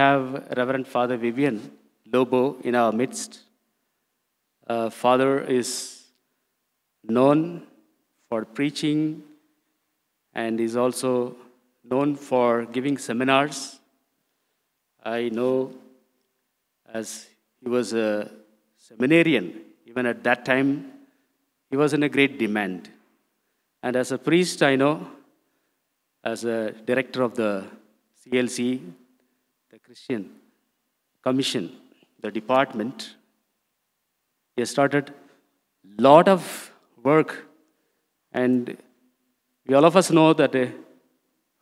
have Reverend Father Vivian Lobo in our midst. Uh, Father is known for preaching and is also known for giving seminars. I know as he was a seminarian, even at that time, he was in a great demand. And as a priest, I know, as a director of the CLC, Christian commission, the department, they started lot of work and we all of us know that uh,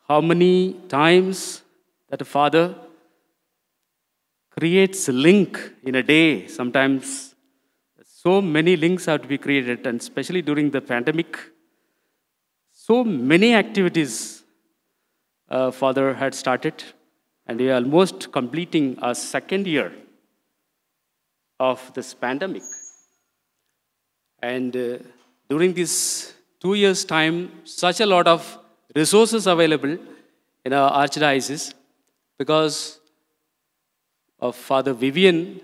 how many times that a father creates link in a day sometimes so many links have to be created and especially during the pandemic so many activities uh, father had started and we are almost completing our second year of this pandemic. And uh, during this two years' time, such a lot of resources available in our archdiocese because of Father Vivian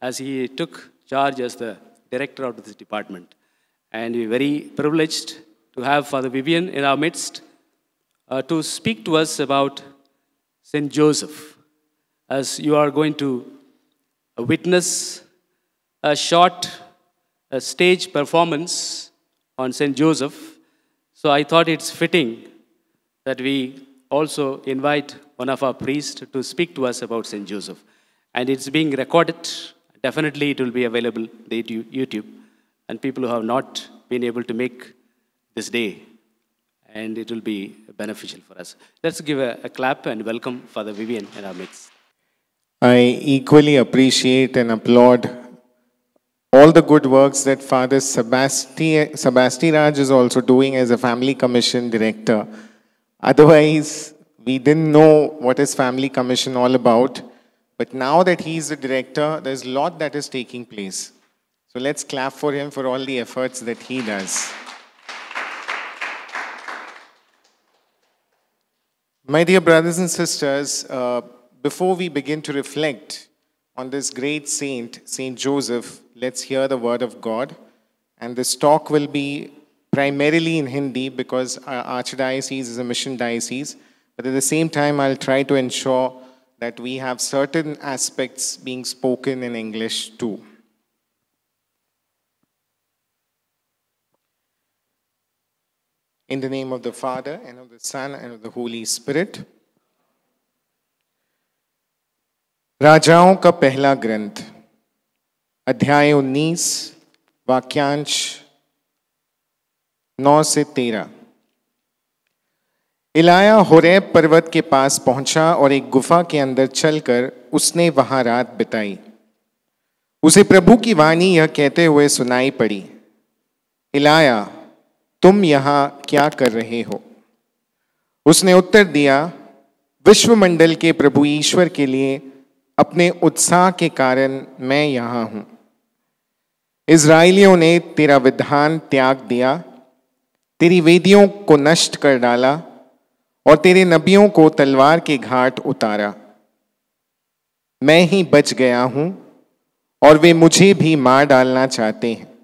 as he took charge as the director of this department. And we're very privileged to have Father Vivian in our midst uh, to speak to us about St. Joseph, as you are going to uh, witness a short a uh, stage performance on St. Joseph. So I thought it's fitting that we also invite one of our priests to speak to us about St. Joseph. And it's being recorded. Definitely it will be available on YouTube. And people who have not been able to make this day and it will be beneficial for us. Let's give a, a clap and welcome Father Vivian in our midst. I equally appreciate and applaud all the good works that Father Sebasti, Sebasti Raj is also doing as a family commission director. Otherwise, we didn't know what is family commission all about. But now that he is the director, there's a lot that is taking place. So let's clap for him for all the efforts that he does. My dear brothers and sisters, uh, before we begin to reflect on this great saint, Saint Joseph, let's hear the word of God. And this talk will be primarily in Hindi because our archdiocese is a mission diocese. But at the same time, I'll try to ensure that we have certain aspects being spoken in English too. In the name of the Father, and of the Son, and of the Holy Spirit. राजाओं का पहला ग्रंथ अध्याय 19 वाक्यांश 9 से 13 इलाया Horeb पर्वत के पास पहुंचा और एक गुफा के अंदर चलकर उसने वहां रात बिताई उसे प्रभु की वाणी यह कहते हुए सुनाई पड़ी इलाया तुम यहाँ क्या कर रहे हो उसने उत्तर दिया विश्वमंडल के प्रभु ईश्वर के लिए अपने उत्साह के कारण मैं यहां हूं इसराइलियों ने तेरा विधान त्याग दिया तेरी वेदियों को नष्ट कर डाला और तेरे नबियों को तलवार के घाट उतारा मैं ही बच गया हूं और वे मुझे भी मार डालना चाहते हैं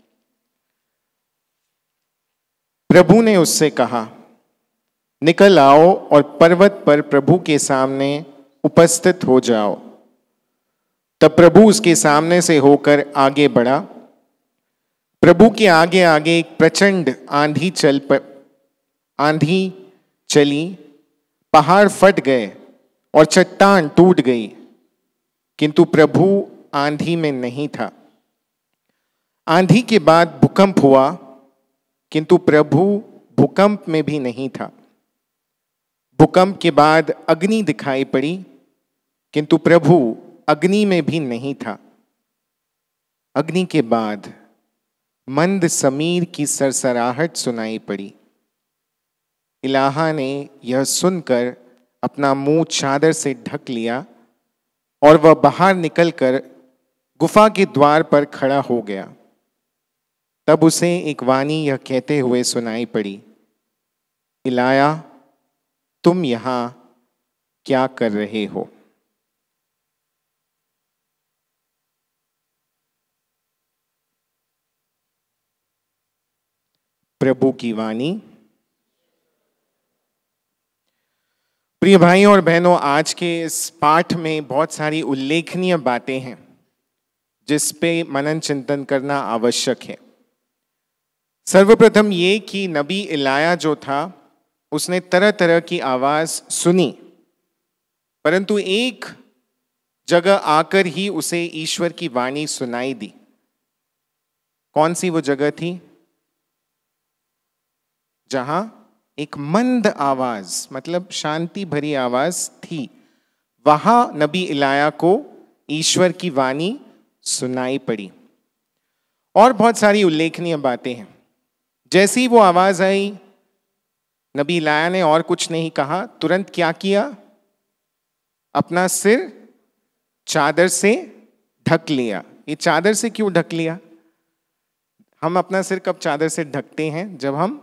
प्रभु ने उससे कहा निकल आओ और पर्वत पर प्रभु के सामने उपस्थित हो जाओ तब प्रभु उसके सामने से होकर आगे बढ़ा प्रभु के आगे आगे एक प्रचंड आंधी चल पर आंधी चली पहाड़ फट गए और चट्टान टूट गई किंतु प्रभु आंधी में नहीं था आंधी के बाद भूकंप हुआ किंतु प्रभु भूकंप में भी नहीं था भूकंप के बाद अग्नि दिखाई पड़ी किंतु प्रभु अग्नि में भी नहीं था अग्नि के बाद मंद समीर की सरसराहट सुनाई पड़ी इलाहा ने यह सुनकर अपना मुंह चादर से ढक लिया और वह बाहर निकलकर गुफा के द्वार पर खड़ा हो गया तब उसे एक वाणी यह कहते हुए सुनाई पड़ी इलाया तुम यहां क्या कर रहे हो प्रभु की वाणी प्रिय भाइयों और बहनों आज के इस पाठ में बहुत सारी उल्लेखनीय बातें हैं जिस पे मनन चिंतन करना आवश्यक है सर्वप्रथम ये कि नबी इलाया जो था उसने तरह तरह की आवाज़ सुनी परंतु एक जगह आकर ही उसे ईश्वर की वाणी सुनाई दी कौन सी वो जगह थी जहां एक मंद आवाज मतलब शांति भरी आवाज थी वहां नबी इलाया को ईश्वर की वाणी सुनाई पड़ी और बहुत सारी उल्लेखनीय बातें हैं जैसी वो आवाज़ आई नबी लाया ने और कुछ नहीं कहा तुरंत क्या किया अपना सिर चादर से ढक लिया ये चादर से क्यों ढक लिया हम अपना सिर कब चादर से ढकते हैं जब हम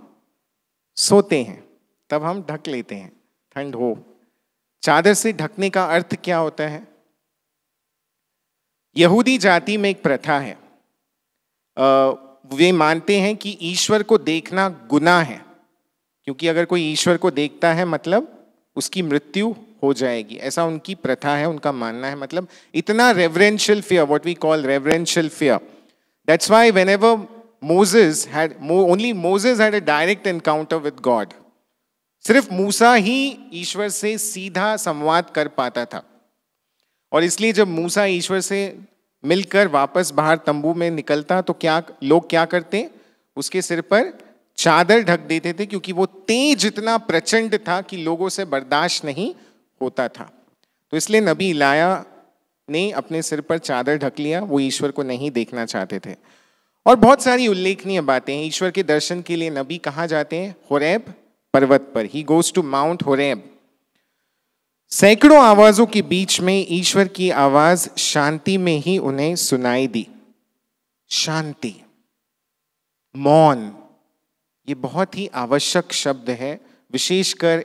सोते हैं तब हम ढक लेते हैं ठंड हो चादर से ढकने का अर्थ क्या होता है यहूदी जाति में एक प्रथा है आ, वे मानते हैं कि ईश्वर को देखना गुना है क्योंकि अगर कोई ईश्वर को देखता है मतलब उसकी मृत्यु हो जाएगी ऐसा उनकी प्रथा है उनका मानना है मतलब इतना reverential fear what we call reverential fear that's why whenever had only had a direct encounter with God सिर्फ मूसा ही ईश्वर से सीधा संवाद कर पाता था और इसलिए जब मूसा ईश्वर से मिलकर वापस बाहर तंबू में निकलता तो क्या लोग क्या करते उसके सिर पर चादर ढक देते थे क्योंकि वो तेज इतना प्रचंड था कि लोगों से बर्दाश्त नहीं होता था तो इसलिए नबी इलाया ने अपने सिर पर चादर ढक लिया वो ईश्वर को नहीं देखना चाहते थे और बहुत सारी उल्लेखनीय बातें हैं ईश्वर के दर्शन के लिए नबी कहाँ जाते हैं होरेब पर्वत पर ही गोज टू माउंट होरेब सैकड़ों आवाजों के बीच में ईश्वर की आवाज शांति में ही उन्हें सुनाई दी शांति मौन ये बहुत ही आवश्यक शब्द है विशेषकर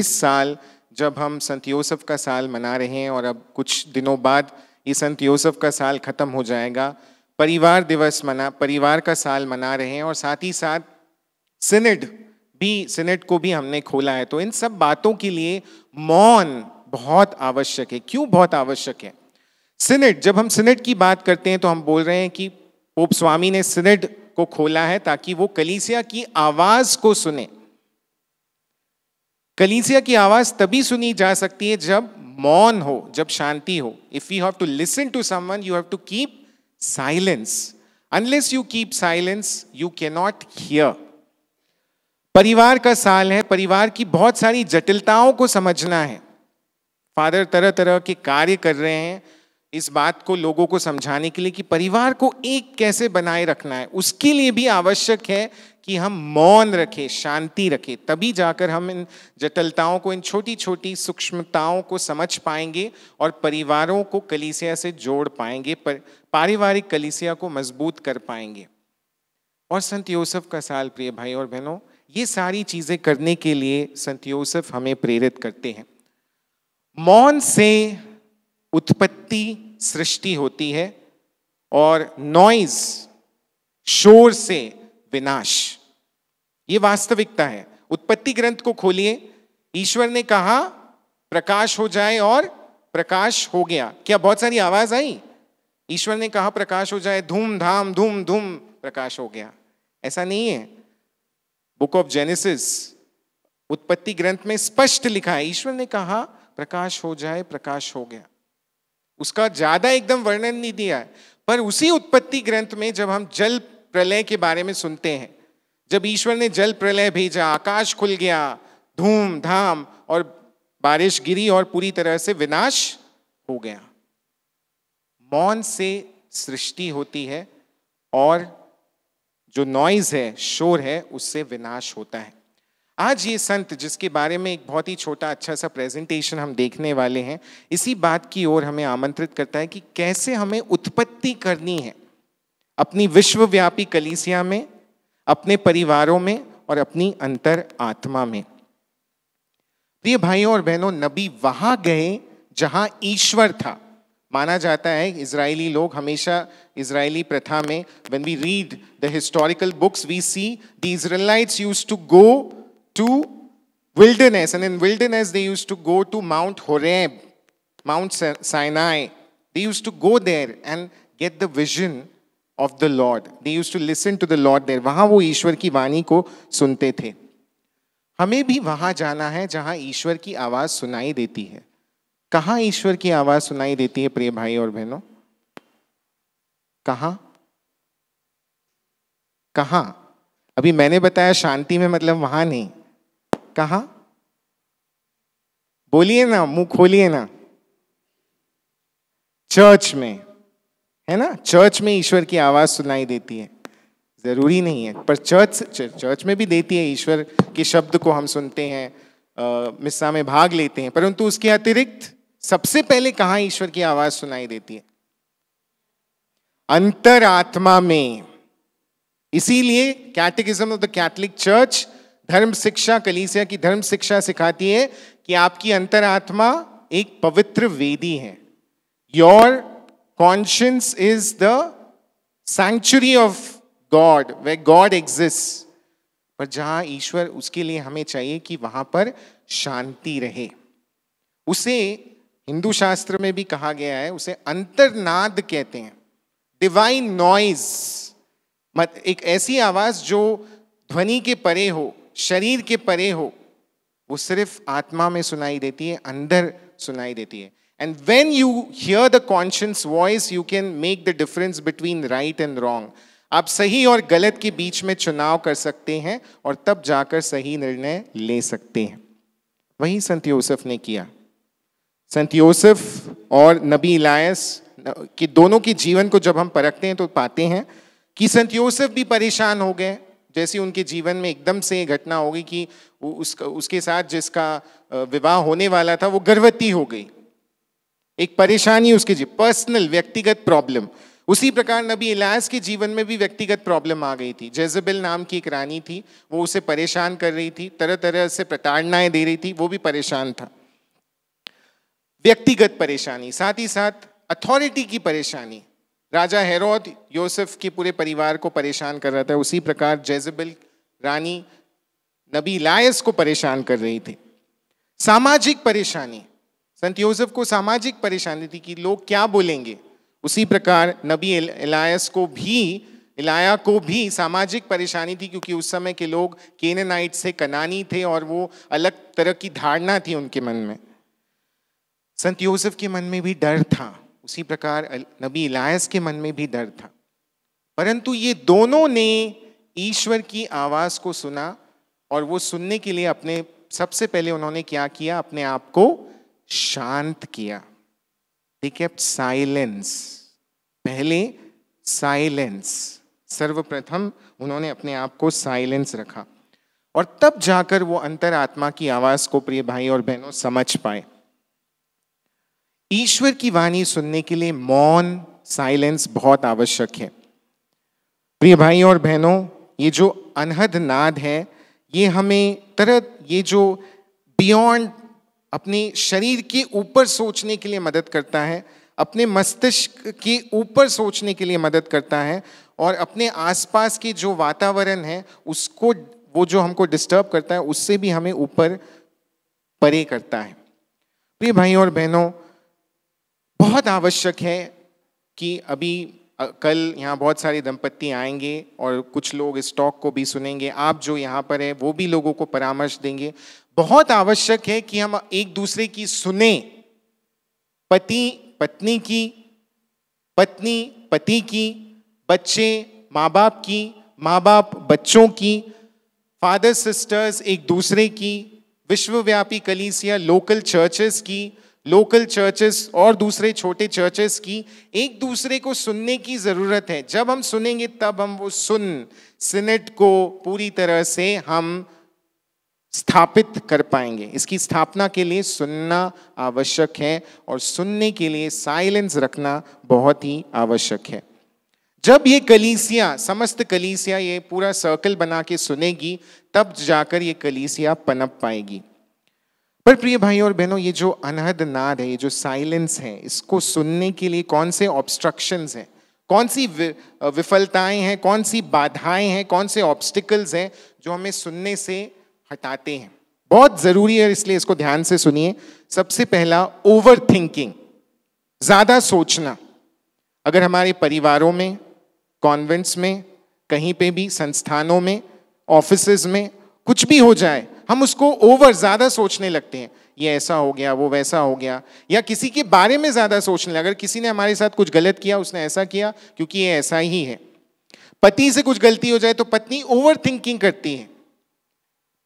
इस साल जब हम संत योसफ का साल मना रहे हैं और अब कुछ दिनों बाद ये संत योसफ का साल खत्म हो जाएगा परिवार दिवस मना परिवार का साल मना रहे हैं और साथ ही साथ सिनेड भी सेनेट को भी हमने खोला है तो इन सब बातों के लिए मौन बहुत आवश्यक है क्यों बहुत आवश्यक है सिनेट जब हम सिनेट की बात करते हैं तो हम बोल रहे हैं कि पोप स्वामी ने सिनेट को खोला है ताकि वो कलीसिया की आवाज को सुने कलीसिया की आवाज तभी सुनी जा सकती है जब मौन हो जब शांति हो if you have to listen to someone you have to keep silence unless you keep silence you can not hear परिवार का साल है परिवार की बहुत सारी जटिलताओं को समझना है फादर तरह तरह के कार्य कर रहे हैं इस बात को लोगों को समझाने के लिए कि परिवार को एक कैसे बनाए रखना है उसके लिए भी आवश्यक है कि हम मौन रखें शांति रखें तभी जाकर हम इन जटिलताओं को इन छोटी छोटी सूक्ष्मताओं को समझ पाएंगे और परिवारों को कलीसिया से जोड़ पाएंगे पर पारिवारिक कलीसिया को मजबूत कर पाएंगे और संत योसफ का साल प्रिय भाई और बहनों ये सारी चीज़ें करने के लिए संत योसफ हमें प्रेरित करते हैं मौन से उत्पत्ति सृष्टि होती है और नॉइज शोर से विनाश ये वास्तविकता है उत्पत्ति ग्रंथ को खोलिए ईश्वर ने कहा प्रकाश हो जाए और प्रकाश हो गया क्या बहुत सारी आवाज आई ईश्वर ने कहा प्रकाश हो जाए धूम धाम धूम धूम प्रकाश हो गया ऐसा नहीं है बुक ऑफ जेनेसिस उत्पत्ति ग्रंथ में स्पष्ट लिखा है ईश्वर ने कहा प्रकाश हो जाए प्रकाश हो गया उसका ज्यादा एकदम वर्णन नहीं दिया है पर उसी उत्पत्ति ग्रंथ में जब हम जल प्रलय के बारे में सुनते हैं जब ईश्वर ने जल प्रलय भेजा आकाश खुल गया धूम धाम और बारिश गिरी और पूरी तरह से विनाश हो गया मौन से सृष्टि होती है और जो नॉइज है शोर है उससे विनाश होता है आज ये संत जिसके बारे में एक बहुत ही छोटा अच्छा सा प्रेजेंटेशन हम देखने वाले हैं इसी बात की ओर हमें आमंत्रित करता है कि कैसे हमें उत्पत्ति करनी है अपनी विश्वव्यापी कलीसिया में अपने परिवारों में और अपनी अंतर आत्मा में प्रिय भाइयों और बहनों नबी वहां गए जहां ईश्वर था माना जाता है इसराइली लोग हमेशा इसराइली प्रथा में when we read the historical books we see the Israelites used to go to wilderness and in wilderness they used to go to Mount Horeb Mount Sinai they used to go there and get the vision of the Lord they used to listen to the Lord there वहां वो ईश्वर की वाणी को सुनते थे हमें भी वहां जाना है जहां ईश्वर की आवाज सुनाई देती है कहाँ ईश्वर की आवाज सुनाई देती है प्रिय भाई और बहनों कहाँ कहाँ अभी मैंने बताया शांति में मतलब वहां नहीं कहा बोलिए ना मुंह खोलिए ना चर्च में है ना चर्च में ईश्वर की आवाज सुनाई देती है जरूरी नहीं है पर चर्च चर्च में भी देती है ईश्वर के शब्द को हम सुनते हैं मिस्सा में भाग लेते हैं परंतु उसके अतिरिक्त सबसे पहले कहा ईश्वर की आवाज सुनाई देती है अंतरात्मा में इसीलिए catechism of the Catholic church धर्म शिक्षा कलीसिया की धर्म शिक्षा सिखाती है कि आपकी अंतरात्मा एक पवित्र वेदी है your conscience is the sanctuary of God where God exist पर जहां ईश्वर उसके लिए हमें चाहिए कि वहां पर शांति रहे उसे हिंदू शास्त्र में भी कहा गया है उसे अंतरनाद कहते हैं डिवाइन नॉइज मत एक ऐसी आवाज जो ध्वनि के परे हो शरीर के परे हो वो सिर्फ आत्मा में सुनाई देती है अंदर सुनाई देती है and when you hear the conscious voice you can make the difference between right and wrong आप सही और गलत के बीच में चुनाव कर सकते हैं और तब जाकर सही निर्णय ले सकते हैं वही संत योसफ ने किया संत यूसुफ और नबी इलायस कि दोनों के जीवन को जब हम परखते हैं तो पाते हैं कि संत यूसुफ भी परेशान हो गए जैसे उनके जीवन में एकदम से घटना हो गई कि उसका उसके साथ जिसका विवाह होने वाला था वो गर्भवती हो गई एक परेशानी उसके जी पर्सनल व्यक्तिगत प्रॉब्लम उसी प्रकार नबी इलायस के जीवन में भी व्यक्तिगत प्रॉब्लम आ गई थी जेजबिल नाम की एक रानी थी वो उसे परेशान कर रही थी तरह तरह से प्रताड़नाएं दे रही थी वो भी परेशान था व्यक्तिगत परेशानी साथ ही साथ अथॉरिटी की परेशानी राजा हेरोद योसेफ के पूरे परिवार को परेशान कर रहा था उसी प्रकार जेजबिल रानी नबी लायस को परेशान कर रही थी सामाजिक परेशानी संत योसेफ को सामाजिक परेशानी थी कि लोग क्या बोलेंगे उसी प्रकार नबी इलायस को भी इलाया को भी सामाजिक परेशानी थी क्योंकि उस समय के लोग केनेनाइट से कनानी थे और वो अलग तरह की धारणा थी उनके मन में संत योसेफ के मन में भी डर था उसी प्रकार नबी इलायस के मन में भी डर था परंतु ये दोनों ने ईश्वर की आवाज़ को सुना और वो सुनने के लिए अपने सबसे पहले उन्होंने क्या किया अपने आप को शांत किया दे केप्ट साइलेंस पहले साइलेंस सर्वप्रथम उन्होंने अपने आप को साइलेंस रखा और तब जाकर वो अंतर आत्मा की आवाज़ को प्रिय भाई और बहनों समझ पाए ईश्वर की वाणी सुनने के लिए मौन साइलेंस बहुत आवश्यक है प्रिय भाई और बहनों ये जो अनहद नाद है ये हमें तरह ये जो बियॉन्ड अपने शरीर के ऊपर सोचने के लिए मदद करता है अपने मस्तिष्क के ऊपर सोचने के लिए मदद करता है और अपने आसपास के जो वातावरण है उसको वो जो हमको डिस्टर्ब करता है उससे भी हमें ऊपर परे करता है प्रिय भाई और बहनों बहुत आवश्यक है कि अभी कल यहाँ बहुत सारे दंपत्ति आएंगे और कुछ लोग इस टॉक को भी सुनेंगे आप जो यहाँ पर हैं वो भी लोगों को परामर्श देंगे बहुत आवश्यक है कि हम एक दूसरे की सुने पति पत्नी की पत्नी पति की बच्चे माँ बाप की माँ बाप बच्चों की फादर सिस्टर्स एक दूसरे की विश्वव्यापी कलीसिया लोकल चर्चेस की लोकल चर्चेस और दूसरे छोटे चर्चेस की एक दूसरे को सुनने की ज़रूरत है जब हम सुनेंगे तब हम वो सुन सिनेट को पूरी तरह से हम स्थापित कर पाएंगे इसकी स्थापना के लिए सुनना आवश्यक है और सुनने के लिए साइलेंस रखना बहुत ही आवश्यक है जब ये कलीसिया समस्त कलीसिया ये पूरा सर्कल बना के सुनेगी तब जाकर ये कलीसिया पनप पाएगी पर प्रिय भाई और बहनों ये जो अनहद नाद है ये जो साइलेंस है इसको सुनने के लिए कौन से ऑब्स्ट्रक्शन हैं कौन सी विफलताएं हैं कौन सी बाधाएं हैं कौन से ऑब्स्टिकल्स हैं जो हमें सुनने से हटाते हैं बहुत ज़रूरी है इसलिए इसको ध्यान से सुनिए सबसे पहला ओवर थिंकिंग ज़्यादा सोचना अगर हमारे परिवारों में कॉन्वेंट्स में कहीं पे भी संस्थानों में ऑफिस में कुछ भी हो जाए हम उसको ओवर ज़्यादा सोचने लगते हैं ये ऐसा हो गया वो वैसा हो गया या किसी के बारे में ज़्यादा सोचने लगा अगर किसी ने हमारे साथ कुछ गलत किया उसने ऐसा किया क्योंकि ये ऐसा ही है पति से कुछ गलती हो जाए तो पत्नी ओवर थिंकिंग करती है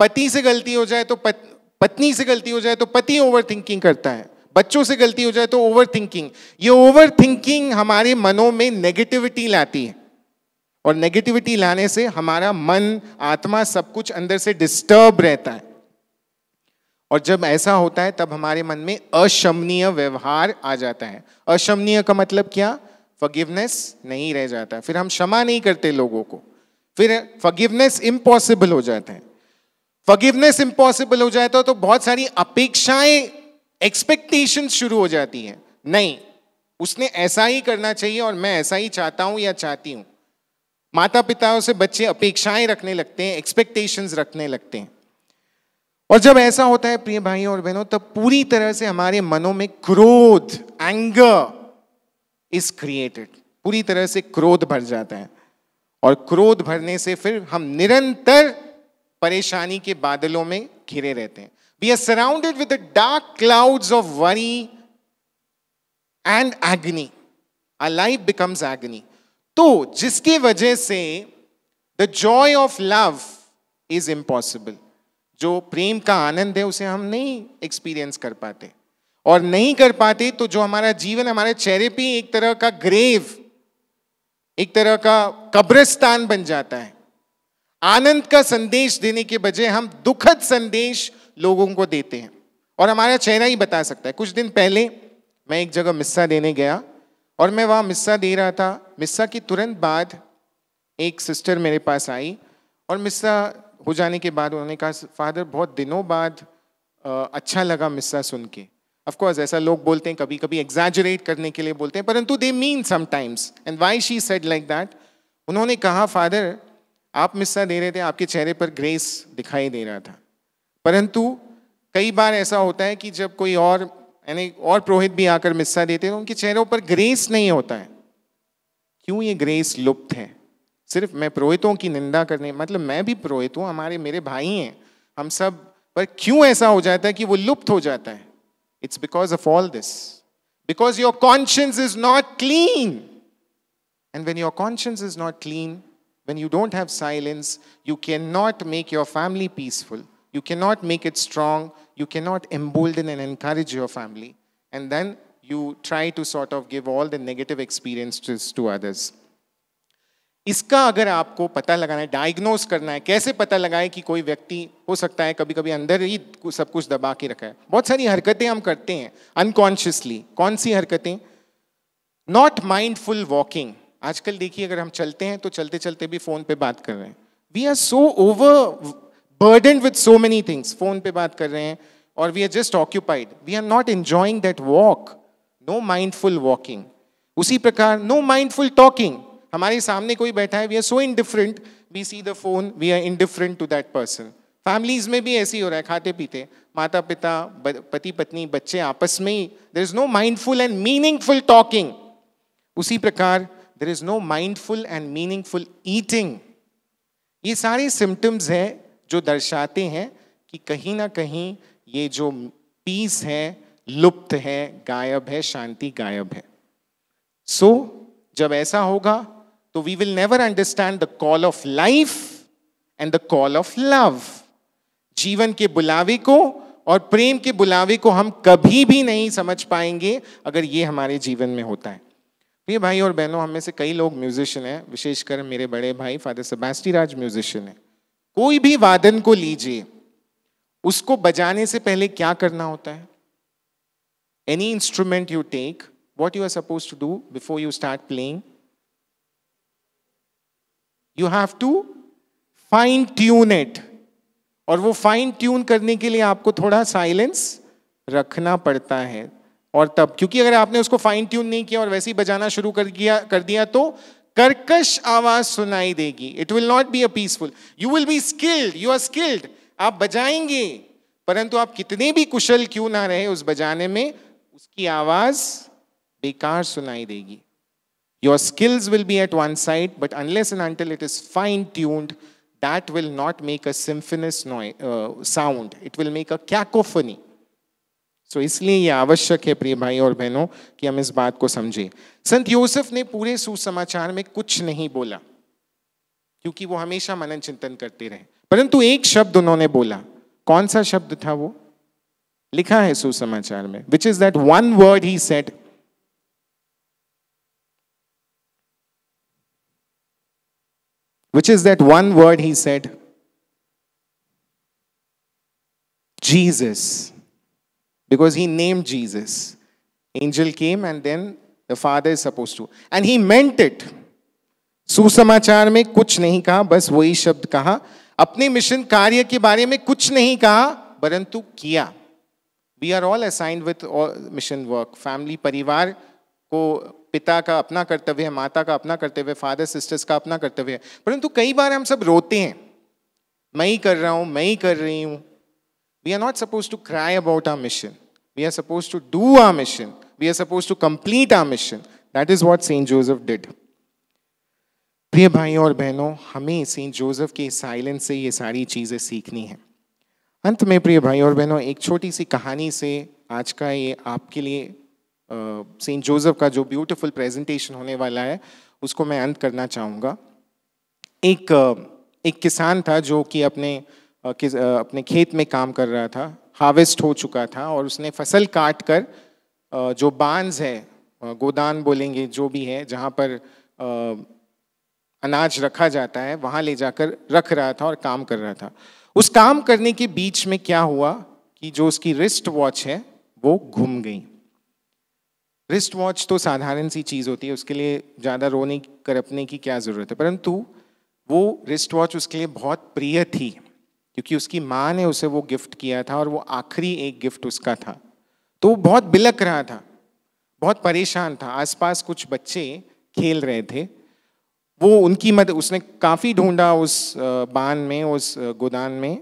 पति से गलती हो जाए तो पत, पत्नी से गलती हो जाए तो पति ओवर थिंकिंग करता है बच्चों से गलती हो जाए तो ओवर थिंकिंग ये ओवर थिंकिंग हमारे मनों में नेगेटिविटी लाती है और नेगेटिविटी लाने से हमारा मन आत्मा सब कुछ अंदर से डिस्टर्ब रहता है और जब ऐसा होता है तब हमारे मन में अशमनीय व्यवहार आ जाता है अशमनीय का मतलब क्या फगिवनेस नहीं रह जाता फिर हम क्षमा नहीं करते लोगों को फिर फगिवनेस इम्पॉसिबल हो जाता है फगिवनेस इम्पॉसिबल हो जाता है तो बहुत सारी अपेक्षाएं एक्सपेक्टेशन शुरू हो जाती है नहीं उसने ऐसा ही करना चाहिए और मैं ऐसा ही चाहता हूं या चाहती हूं माता पिताओं से बच्चे अपेक्षाएं रखने लगते हैं एक्सपेक्टेशंस रखने लगते हैं और जब ऐसा होता है प्रिय भाइयों और बहनों तब पूरी तरह से हमारे मनों में क्रोध एंगर इज क्रिएटेड पूरी तरह से क्रोध भर जाता है और क्रोध भरने से फिर हम निरंतर परेशानी के बादलों में घिरे रहते हैं we are surrounded with dark clouds of worry and agony our life becomes agony तो जिसकी वजह से the joy of love is impossible जो प्रेम का आनंद है उसे हम नहीं एक्सपीरियंस कर पाते और नहीं कर पाते तो जो हमारा जीवन हमारे चेहरे पे एक तरह का ग्रेव एक तरह का कब्रिस्तान बन जाता है आनंद का संदेश देने के बजाय हम दुखद संदेश लोगों को देते हैं और हमारा चेहरा ही बता सकता है कुछ दिन पहले मैं एक जगह मिस्सा देने गया और मैं वहाँ मिस्सा दे रहा था मिस्सा की तुरंत बाद एक सिस्टर मेरे पास आई और मिस्सा हो जाने के बाद उन्होंने कहा फादर बहुत दिनों बाद अच्छा लगा मिस्सा सुन के अफकोर्स ऐसा लोग बोलते हैं कभी कभी एग्जैजरेट करने के लिए बोलते हैं परंतु they mean sometimes and why she said like that उन्होंने कहा फादर आप मिस्सा दे रहे थे आपके चेहरे पर ग्रेस दिखाई दे रहा था परंतु कई बार ऐसा होता है कि जब कोई और यानी और पुरोहित भी आकर मिस्सा देते हैं उनके चेहरों पर ग्रेस नहीं होता है क्यों ये ग्रेस लुप्त है सिर्फ मैं पुरोहितों की निंदा करने मतलब मैं भी पुरोहित हूँ हमारे मेरे भाई हैं हम सब पर क्यों ऐसा हो जाता है कि वो लुप्त हो जाता है it's because of all this because your conscience is not clean and when your conscience is not clean when you don't have silence you can not make your family peaceful you can not make it strong you cannot embolden and encourage your family. And then you try to sort of give all the negative experiences to others. इसका अगर आपको पता लगाना है diagnose करना है कैसे पता लगाए कि कोई व्यक्ति हो सकता है कभी कभी अंदर ही सब कुछ दबा के रखा है बहुत सारी हरकतें हम करते हैं अनकॉन्शियसली कौन सी हरकतें नॉट माइंडफुल वॉकिंग आजकल देखिए अगर हम चलते हैं तो चलते चलते भी फोन पे बात कर रहे हैं we are so overburden with so many things phone pe बात कर रहे हैं और we are just occupied we are not enjoying that walk no mindful walking उसी प्रकार नो माइंडफुल टॉकिंग हमारे सामने कोई बैठा है we are so indifferent we see the phone we are indifferent to that person families में भी ऐसे ही हो रहा है खाते पीते माता पिता पति पत्नी बच्चे आपस में ही there is no mindful and meaningful talking उसी प्रकार there is no mindful and meaningful eating ये सारे सिम्टम्स हैं जो दर्शाते हैं कि कहीं ना कहीं ये जो पीस है लुप्त है गायब है शांति गायब है सो so, जब ऐसा होगा तो we will never understand the call of life and the call of love जीवन के बुलावे को और प्रेम के बुलावे को हम कभी भी नहीं समझ पाएंगे अगर ये हमारे जीवन में होता है प्रिय भाई और बहनों हम में से कई लोग म्यूजिशियन हैं विशेषकर मेरे बड़े भाई फादर सबास्टी राज म्यूजिशियन हैं कोई भी वादन को लीजिए उसको बजाने से पहले क्या करना होता है any instrument you take what you are supposed to do before you start playing you have to fine tune it और वो फाइन ट्यून करने के लिए आपको थोड़ा साइलेंस रखना पड़ता है और तब क्योंकि अगर आपने उसको फाइन ट्यून नहीं किया और वैसे ही बजाना शुरू कर दिया कर दिया तो कर्कश आवाज सुनाई देगी it will not be a peaceful you will be skilled you are skilled आप बजाएंगे परंतु आप कितने भी कुशल क्यों ना रहे उस बजाने में उसकी आवाज बेकार सुनाई देगी your skills will be at one side but unless and until it is fine tuned that will not make a symphonious sound it will make a cacophony so so, इसलिए यह आवश्यक है प्रिय भाई और बहनों कि हम इस बात को समझें संत योसफ ने पूरे सुसमाचार में कुछ नहीं बोला क्योंकि वो हमेशा मनन चिंतन करते रहे परंतु एक शब्द उन्होंने बोला कौन सा शब्द था वो लिखा है सुसमाचार में which is that one word he said which is that one word he said Jesus because he named Jesus. Angel came and then the father is supposed to. And he meant it. सुसमाचार में कुछ नहीं कहा बस वही शब्द कहा अपने मिशन कार्य के बारे में कुछ नहीं कहा परंतु किया we are all assigned with mission work family परिवार को पिता का अपना कर्तव्य है माता का अपना कर्तव्य फादर सिस्टर्स का अपना कर्तव्य है परंतु कई बार हम सब रोते हैं मैं ही कर रहा हूँ मैं ही कर रही हूँ We are not supposed to cry about our mission. We are supposed to do our mission. We are supposed to complete our mission. That is what St. Joseph did. प्रिय भाई और बहनों हमें सेंट जोसेफ के silence से ये सारी चीज़ें सीखनी है अंत में प्रिय भाई और बहनों एक छोटी सी कहानी से आज का ये आपके लिए सेंट जोसेफ का जो ब्यूटीफुल प्रेजेंटेशन होने वाला है उसको मैं अंत करना चाहूँगा एक एक किसान था जो कि अपने किस अपने खेत में काम कर रहा था हार्वेस्ट हो चुका था और उसने फसल काट कर जो बांस है गोदान बोलेंगे जो भी है जहाँ पर अनाज रखा जाता है वहाँ ले जाकर रख रहा था और काम कर रहा था उस काम करने के बीच में क्या हुआ कि जो उसकी रिस्ट वॉच है वो घूम गई रिस्ट वॉच तो साधारण सी चीज़ होती है उसके लिए ज़्यादा रोने करपने की क्या ज़रूरत है परंतु वो रिस्ट वॉच उसके लिए बहुत प्रिय थी क्योंकि उसकी माँ ने उसे वो गिफ्ट किया था और वो आखिरी एक गिफ्ट उसका था तो वो बहुत बिलक रहा था बहुत परेशान था आसपास कुछ बच्चे खेल रहे थे वो उनकी मदद उसने काफ़ी ढूंढा उस बांध में उस गोदान में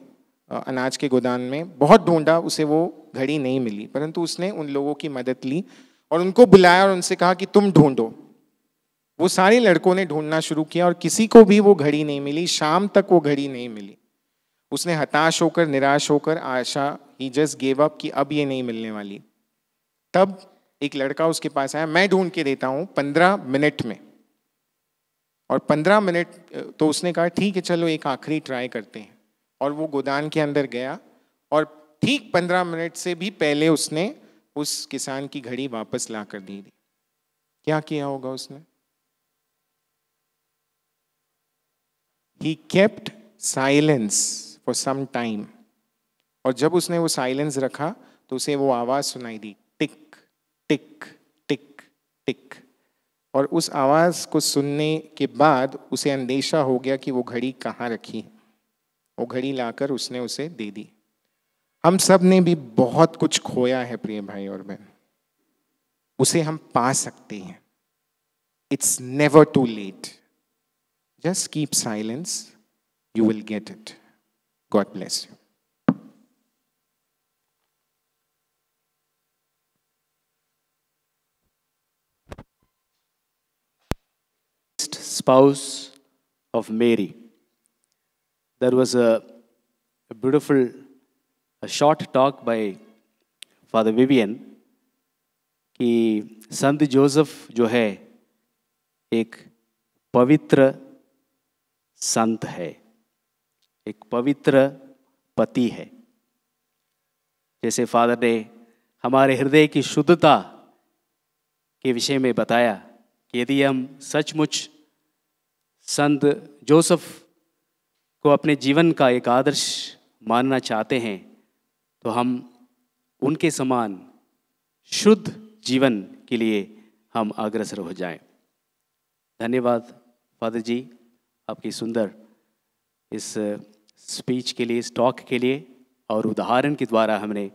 अनाज के गोदान में बहुत ढूंढा उसे वो घड़ी नहीं मिली परंतु उसने उन लोगों की मदद ली और उनको बुलाया और उनसे कहा कि तुम ढूंढो वो सारे लड़कों ने ढूंढना शुरू किया और किसी को भी वो घड़ी नहीं मिली शाम तक वो घड़ी नहीं मिली उसने हताश होकर निराश होकर आशा ही जस्ट गेव अप कि अब ये नहीं मिलने वाली तब एक लड़का उसके पास आया मैं ढूंढ के देता हूँ पंद्रह मिनट में और पंद्रह मिनट तो उसने कहा ठीक है चलो एक आखिरी ट्राई करते हैं और वो गोदान के अंदर गया और ठीक पंद्रह मिनट से भी पहले उसने उस किसान की घड़ी वापस ला कर दी क्या किया होगा उसने he kept silence for some time और जब उसने वो साइलेंस रखा तो उसे वो आवाज़ सुनाई दी टिक टिक टिक टिक और उस आवाज़ को सुनने के बाद उसे अंदेशा हो गया कि वो घड़ी कहाँ रखी है वो घड़ी लाकर उसने उसे दे दी हम सब ने भी बहुत कुछ खोया है प्रिय भाई और बहन उसे हम पा सकते हैं it's never too late just keep silence you will get it God bless you. Spouse of Mary. There was a, a beautiful a short talk by Father Vivian. कि संत जोसेफ जो है एक पवित्र संत है एक पवित्र पति है जैसे फादर ने हमारे हृदय की शुद्धता के विषय में बताया कि यदि हम सचमुच संत जोसफ को अपने जीवन का एक आदर्श मानना चाहते हैं तो हम उनके समान शुद्ध जीवन के लिए हम अग्रसर हो जाएं। धन्यवाद फादर जी आपकी सुंदर इस स्पीच के लिए स्टॉक के लिए और उदाहरण के द्वारा हमने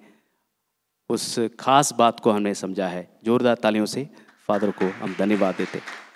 उस खास बात को हमने समझा है जोरदार तालियों से फादर को हम धन्यवाद देते हैं